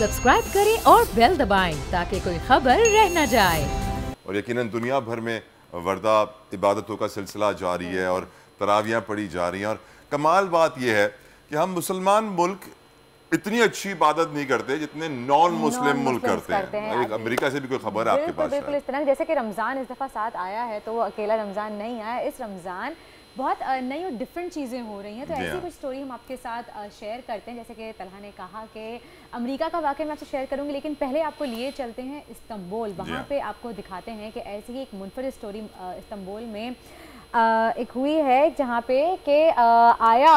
Subscribe करें और bell दबाएं ताकि कोई खबर रह न जाए और यकीनन दुनिया भर में वर्दा इबादतों का सिलसिला जारी है और तरावियाँ पड़ी जा रही हैं और कमाल बात यह है कि हम मुसलमान मुल्क इतनी अच्छी इबादत नहीं करते जितने नॉन मुस्लिम मुल्क करते, करते हैं, हैं। अमेरिका से भी कोई खबर है आपके पास बिल्कुल इस तरह जैसे कि रमज़ान इस दफ़ा साथ आया है तो वो अकेला रमज़ान नहीं आया इस रमज़ान बहुत नई और डिफरेंट चीज़ें हो रही हैं तो ऐसी कुछ स्टोरी हम आपके साथ शेयर करते हैं जैसे कि तलहा ने कहा कि अमेरिका का वाक्य मैं आपसे शेयर करूंगी लेकिन पहले आपको लिए चलते हैं इस्तंबोल वहाँ पे आपको दिखाते हैं कि ऐसी ही एक मुनफरद स्टोरी इस्तंबोल में एक हुई है जहाँ पे कि आया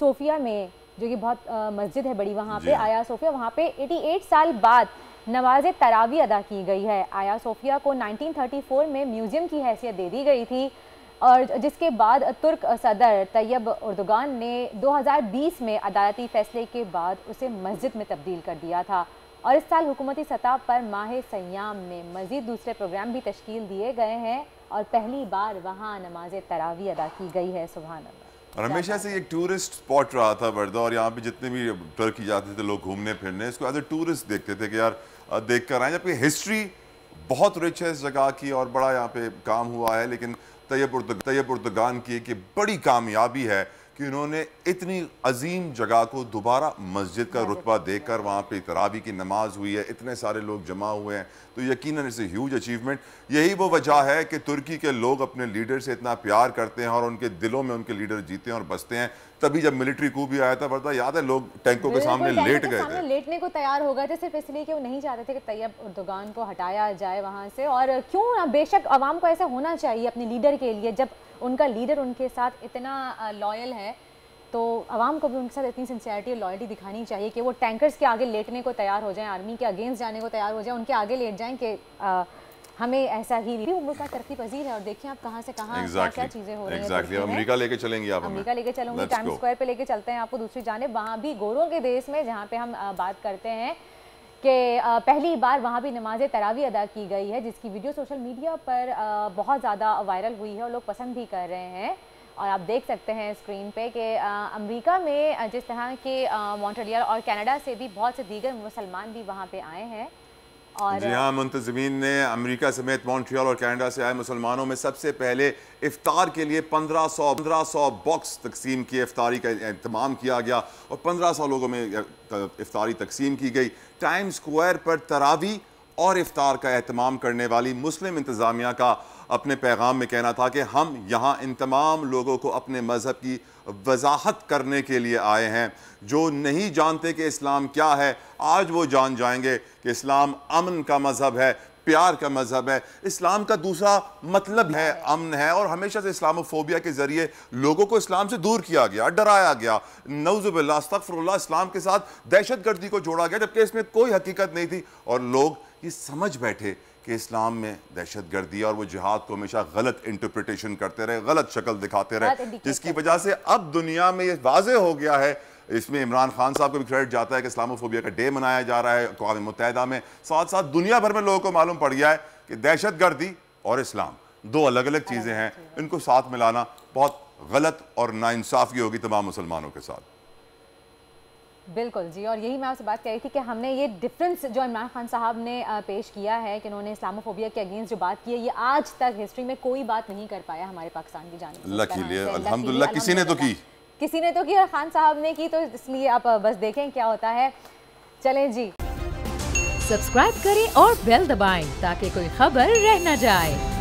सोफिया में जो कि बहुत मस्जिद है बड़ी वहाँ पर आया सोफिया वहाँ पर एटी साल बाद नवाज तरावी अदा की गई है आया सोफिया को नाइनटीन में म्यूज़ियम की हैसियत दे दी गई थी और जिसके बाद तुर्क सदर तैयब उर्दगान ने 2020 में अदालती फैसले के बाद उसे मस्जिद में तब्दील कर दिया था और इस साल हुकूमती सतह पर माह सयाम में मज़ीद दूसरे प्रोग्राम भी तश्कील दिए गए हैं और पहली बार वहाँ नमाज तरावी अदा की गई है सुबह और हमेशा से एक टूरिस्ट स्पॉट रहा था वर्दा और यहाँ पे जितने भी टर्की जाते थे लोग घूमने फिरने इसको एज ए टूरिस्ट देखते थे कि यार देख कर आए जबकि हिस्ट्री बहुत रिच है इस जगह की और बड़ा यहाँ पे काम हुआ है लेकिन तयब उर्दगान की कि बड़ी कामयाबी है कि उन्होंने इतनी अजीम जगह को दोबारा मस्जिद का रुतबा देकर वहाँ पे तरावी की नमाज हुई है इतने सारे लोग जमा हुए हैं तो यकीन इसे ह्यूज अचीवमेंट यही वो वजह है कि तुर्की के लोग अपने लीडर से इतना प्यार करते हैं और उनके दिलों में उनके लीडर जीते हैं और बसते हैं तभी जब मिलिट्री को भी आया था बढ़ता याद है लोग टैंकों के सामने लेट गए थे लेटने को तैयार हो गए थे सिर्फ इसलिए कि वो नहीं चाहते थे कि तैयब दुकान को हटाया जाए वहाँ से और क्यों बेशक आवाम को ऐसा होना चाहिए अपने लीडर के लिए जब उनका लीडर उनके साथ इतना लॉयल है तो आवाम को भी उनके साथ इतनी सिंसियरिटी और लॉयल्टी दिखानी चाहिए कि वो टैंकर्स के आगे लेटने को तैयार हो जाएं आर्मी के अगेंस्ट जाने को तैयार हो जाएं उनके आगे लेट जाएं कि हमें ऐसा ही भी उम्र का तरक्की पजीर है और देखिए आप कहाँ से कहाँ exactly. क्या चीज़ें हो रही हैं अमेरिका लेके चलेंगे आप अमेरिका लेके चलूंगी टाइम स्क्वायर पे लेके चलते हैं आपको दूसरी जाने वहाँ भी गोरों के देश में जहाँ पे हम बात करते हैं कि पहली बार वहाँ भी नमाज तरावी अदा की गई है जिसकी वीडियो सोशल मीडिया पर बहुत ज़्यादा वायरल हुई है और लोग पसंद भी कर रहे हैं और आप देख सकते हैं स्क्रीन पे कि अमेरिका में जिस तरह के मॉन्ट्रियल और कनाडा से भी बहुत से दीगर मुसलमान भी वहाँ पे आए हैं और जी हाँ मुंतजमीन ने अमेरिका समेत मॉन्ट्रियल और कनाडा से आए मुसलमानों में सबसे पहले इफ्तार के लिए पंद्रह सौ पंद्रह सौ बॉक्स तकसीम किए इफ्तारी का अहतमाम किया गया और पंद्रह सौ लोगों में इफ्तारी तकसीम की गई टाइम स्क्वायर पर तरावी और इफ्तार का अहतमाम करने वाली मुस्लिम इंतज़ामिया का अपने पैगाम में कहना था कि हम यहाँ इन तमाम लोगों को अपने मज़हब की वजाहत करने के लिए आए हैं जो नहीं जानते कि इस्लाम क्या है आज वो जान जाएंगे कि इस्लाम अमन का मज़हब है प्यार का मजहब है इस्लाम का दूसरा मतलब है अमन है और हमेशा से इस्लामोफोबिया के जरिए लोगों को इस्लाम से दूर किया गया डराया गया नवजुबिल्ला इस्लाम के साथ दहशत गर्दी को जोड़ा गया जबकि इसमें कोई हकीकत नहीं थी और लोग ये समझ बैठे कि इस्लाम में दहशत गर्दी और वो जिहाद को हमेशा गलत इंटरप्रटेशन करते रहे गलत शक्ल दिखाते रहे जिसकी वजह से अब दुनिया में ये वाजे हो गया है इसमें इमरान खान साहब को भी क्रेडिट जाता है कि इस्लामोफोबिया का डे मनाया जा रहा है अकवा मुतहदा में साथ साथ दुनिया भर में लोगों को मालूम पड़ गया है कि दहशत गर्दी और इस्लाम दो अलग अलग चीज़ें हैं इनको साथ मिलाना बहुत गलत और नाानसाफ़ी होगी तमाम मुसलमानों के साथ बिल्कुल जी और यही मैं आपसे बात कर रही थी कि हमने ये डिफरेंस जो इमरान खान साहब ने पेश किया है कि उन्होंने इस्लामोफोबिया के अगेंस्ट जो बात की है ये आज तक हिस्ट्री में कोई बात नहीं कर पाया हमारे पाकिस्तान की जान लकी अलहमदुल्ला किसी ने तो की किसी ने तो की और खान साहब ने की तो इसलिए आप बस देखें क्या होता है चलें जी सब्सक्राइब करें और बेल दबाएं ताकि कोई खबर रह न जाए